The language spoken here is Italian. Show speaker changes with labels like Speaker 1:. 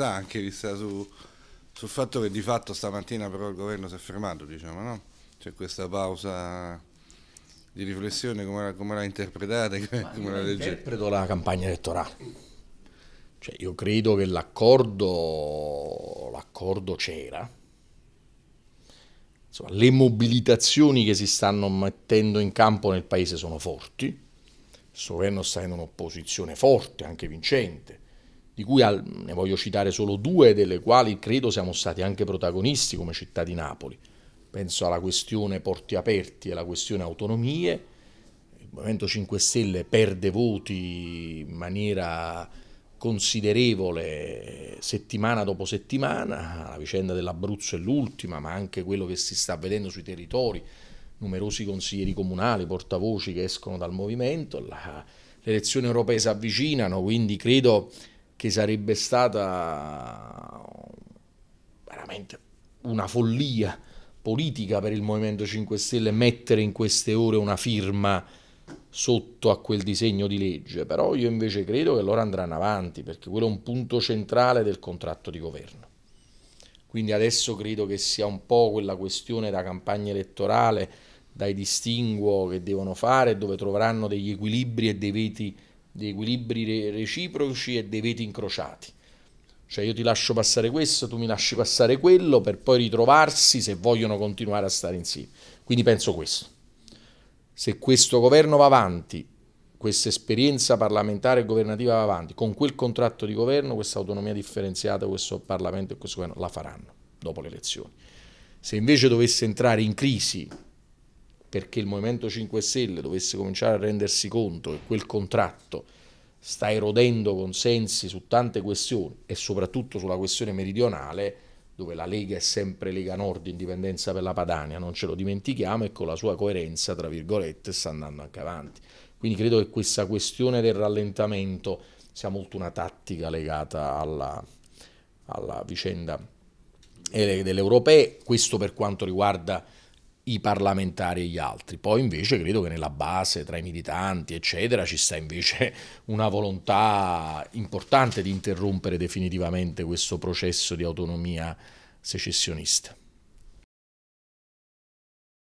Speaker 1: realtà anche vista su, sul fatto che di fatto stamattina però il governo si è fermato, diciamo, no? C'è questa pausa di riflessione, come, come la interpretate? Come la Interpreto la campagna elettorale. Cioè, io credo che l'accordo, l'accordo c'era, Insomma, le mobilitazioni che si stanno mettendo in campo nel paese sono forti, il governo sta in un'opposizione forte, anche vincente, di cui al, ne voglio citare solo due, delle quali credo siamo stati anche protagonisti come città di Napoli. Penso alla questione porti aperti e alla questione autonomie. Il Movimento 5 Stelle perde voti in maniera considerevole settimana dopo settimana, la vicenda dell'Abruzzo è l'ultima, ma anche quello che si sta vedendo sui territori, numerosi consiglieri comunali, portavoci che escono dal movimento, la, le elezioni europee si avvicinano, quindi credo che sarebbe stata veramente una follia politica per il Movimento 5 Stelle mettere in queste ore una firma sotto a quel disegno di legge, però io invece credo che loro andranno avanti perché quello è un punto centrale del contratto di governo. Quindi adesso credo che sia un po' quella questione da campagna elettorale, dai distinguo che devono fare, dove troveranno degli equilibri e dei veti di equilibri reciproci e dei veti incrociati. Cioè io ti lascio passare questo, tu mi lasci passare quello, per poi ritrovarsi se vogliono continuare a stare insieme. Quindi penso questo. Se questo governo va avanti, questa esperienza parlamentare e governativa va avanti, con quel contratto di governo, questa autonomia differenziata, questo Parlamento e questo governo la faranno dopo le elezioni. Se invece dovesse entrare in crisi perché il Movimento 5 Stelle dovesse cominciare a rendersi conto che quel contratto sta erodendo consensi su tante questioni e soprattutto sulla questione meridionale, dove la Lega è sempre Lega Nord indipendenza per la Padania, non ce lo dimentichiamo, e con la sua coerenza, tra virgolette, sta andando anche avanti. Quindi credo che questa questione del rallentamento sia molto una tattica legata alla, alla vicenda delle europee, questo per quanto riguarda i parlamentari e gli altri. Poi invece credo che nella base, tra i militanti, eccetera, ci sta invece una volontà importante di interrompere definitivamente questo processo di autonomia secessionista.